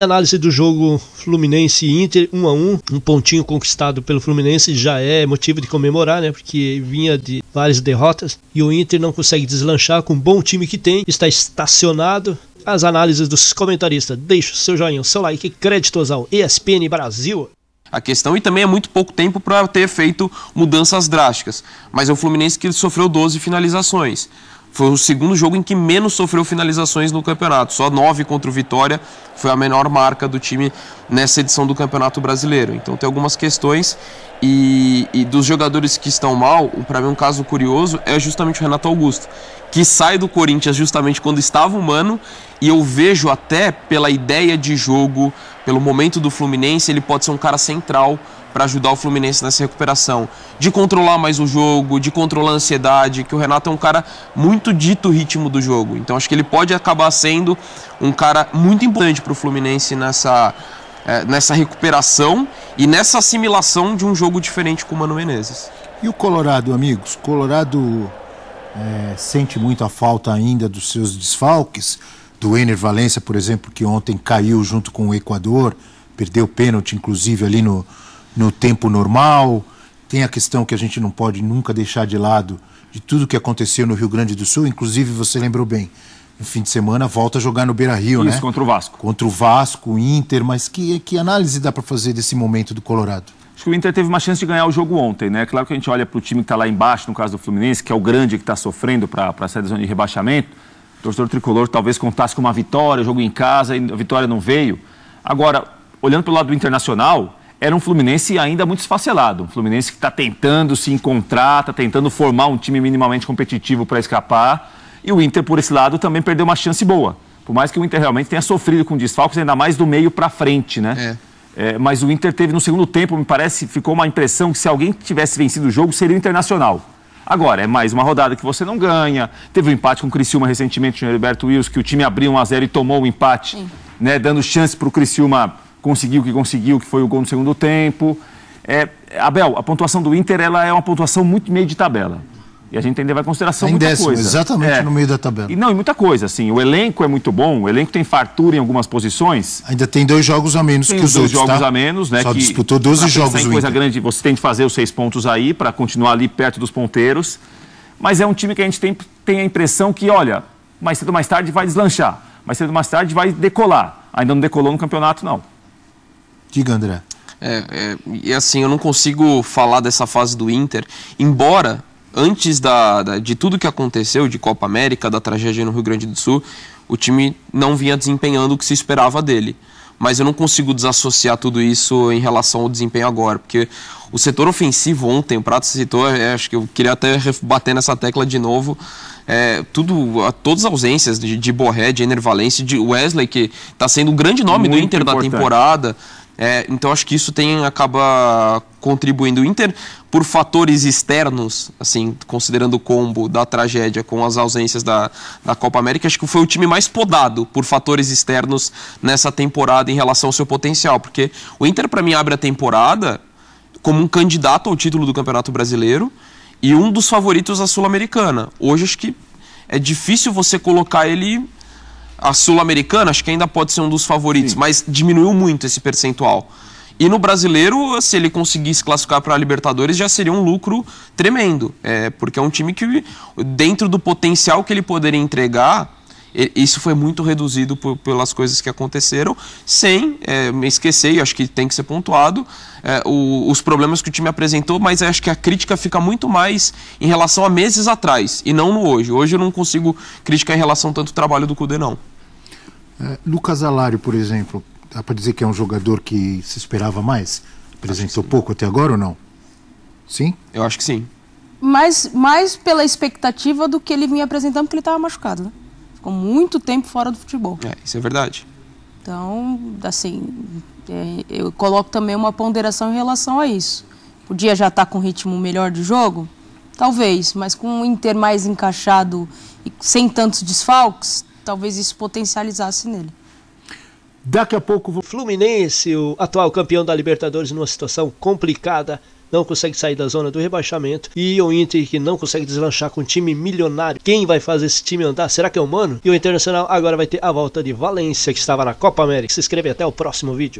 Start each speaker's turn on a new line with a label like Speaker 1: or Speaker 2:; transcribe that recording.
Speaker 1: Análise do jogo Fluminense Inter 1 a 1, um pontinho conquistado pelo Fluminense já é motivo de comemorar, né? Porque vinha de várias derrotas e o Inter não consegue deslanchar com o um bom time que tem, está estacionado. As análises dos comentaristas. Deixa o seu joinha, o seu like, créditos ao ESPN Brasil a questão e também é muito pouco tempo para ter feito mudanças drásticas. Mas é o Fluminense que sofreu 12 finalizações. Foi o segundo jogo em que menos sofreu finalizações no campeonato. Só nove contra o Vitória foi a menor marca do time nessa edição do Campeonato Brasileiro. Então tem algumas questões. E, e dos jogadores que estão mal, para mim um caso curioso é justamente o Renato Augusto, que sai do Corinthians justamente quando estava humano e eu vejo até pela ideia de jogo, pelo momento do Fluminense, ele pode ser um cara central para ajudar o Fluminense nessa recuperação, de controlar mais o jogo, de controlar a ansiedade, que o Renato é um cara muito dito ritmo do jogo. Então acho que ele pode acabar sendo um cara muito importante para o Fluminense nessa, é, nessa recuperação e nessa assimilação de um jogo diferente com o
Speaker 2: Mano Menezes. E o Colorado, amigos? Colorado é, sente muito a falta ainda dos seus desfalques do Ener Valência, por exemplo, que ontem caiu junto com o Equador, perdeu pênalti, inclusive, ali no, no tempo normal. Tem a questão que a gente não pode nunca deixar de lado de tudo que aconteceu no Rio Grande do Sul, inclusive você lembrou bem, no fim de semana volta a jogar no Beira Rio, Isso, né? contra o Vasco. Contra o Vasco, Inter, mas que, que análise dá para fazer desse momento do Colorado?
Speaker 3: Acho que o Inter teve uma chance de ganhar o jogo ontem, né? Claro que a gente olha para o time que está lá embaixo, no caso do Fluminense, que é o grande que está sofrendo para a sede de rebaixamento o torcedor tricolor talvez contasse com uma vitória, jogo em casa, e a vitória não veio. Agora, olhando pelo lado do internacional, era um Fluminense ainda muito esfacelado. Um Fluminense que está tentando se encontrar, está tentando formar um time minimamente competitivo para escapar. E o Inter, por esse lado, também perdeu uma chance boa. Por mais que o Inter realmente tenha sofrido com desfalques, ainda mais do meio para frente, né? É. É, mas o Inter teve no segundo tempo, me parece, ficou uma impressão que se alguém tivesse vencido o jogo, seria o Internacional. Agora, é mais uma rodada que você não ganha. Teve um empate com o Criciúma recentemente, o Roberto Wills, que o time abriu 1x0 e tomou o empate, Sim. né, dando chance para o Criciúma conseguir o que conseguiu, que foi o gol no segundo tempo. É, Abel, a pontuação do Inter ela é uma pontuação muito meio de tabela. E a gente tem que levar em consideração em muita décimo, coisa. Exatamente é. no meio da tabela. E não, e muita coisa, assim. O elenco é muito bom, o elenco tem fartura em algumas posições. Ainda tem dois jogos a menos tem que os dois outros, jogos tá? a menos, né? Só que disputou 12 jogos. Em coisa grande, você tem que fazer os seis pontos aí para continuar ali perto dos ponteiros. Mas é um time que a gente tem, tem a impressão que, olha, mais cedo ou mais tarde vai deslanchar. Mais cedo ou mais tarde vai decolar. Ainda não decolou no campeonato, não.
Speaker 2: Diga, André.
Speaker 1: É, é, e assim, eu não consigo falar dessa fase do Inter, embora antes da, da, de tudo que aconteceu, de Copa América, da tragédia no Rio Grande do Sul, o time não vinha desempenhando o que se esperava dele. Mas eu não consigo desassociar tudo isso em relação ao desempenho agora, porque o setor ofensivo ontem, o Prato citou, é, acho que eu queria até bater nessa tecla de novo, é, tudo, todas as ausências de, de Borré, de Enervalense, de Wesley, que está sendo o grande nome Muito do Inter importante. da temporada, é, então acho que isso tem acaba contribuindo. O Inter, por fatores externos, assim, considerando o combo da tragédia com as ausências da, da Copa América, acho que foi o time mais podado por fatores externos nessa temporada em relação ao seu potencial. Porque o Inter, para mim, abre a temporada como um candidato ao título do Campeonato Brasileiro e um dos favoritos da Sul-Americana. Hoje acho que é difícil você colocar ele a Sul-Americana, acho que ainda pode ser um dos favoritos, Sim. mas diminuiu muito esse percentual. E no brasileiro, se ele conseguisse classificar para a Libertadores, já seria um lucro tremendo. É, porque é um time que, dentro do potencial que ele poderia entregar, isso foi muito reduzido por, pelas coisas que aconteceram, sem é, esquecer, e acho que tem que ser pontuado, é, o, os problemas que o time apresentou, mas acho que a crítica fica muito mais em relação a meses atrás, e não no hoje. Hoje eu não consigo criticar em relação tanto ao trabalho do Cudê, não.
Speaker 2: É, Lucas Alário, por exemplo, dá para dizer que é um jogador que se esperava mais? Apresentou pouco até agora ou não? Sim?
Speaker 1: Eu acho que sim. Mas mais pela expectativa do que ele vinha apresentando, porque ele estava machucado, né? muito tempo fora do futebol. É, isso é verdade. Então, assim, é, eu coloco também uma ponderação em relação a isso. Podia já estar tá com um ritmo melhor de jogo? Talvez, mas com o Inter mais encaixado e sem tantos desfalques, talvez isso potencializasse nele.
Speaker 2: Daqui a pouco,
Speaker 1: o Fluminense, o atual campeão da Libertadores, numa situação complicada não consegue sair da zona do rebaixamento e o Inter que não consegue deslanchar com um time milionário. Quem vai fazer esse time
Speaker 3: andar? Será que é humano? E o Internacional agora vai ter a volta de Valência que estava na Copa América. Se inscreve até o próximo vídeo.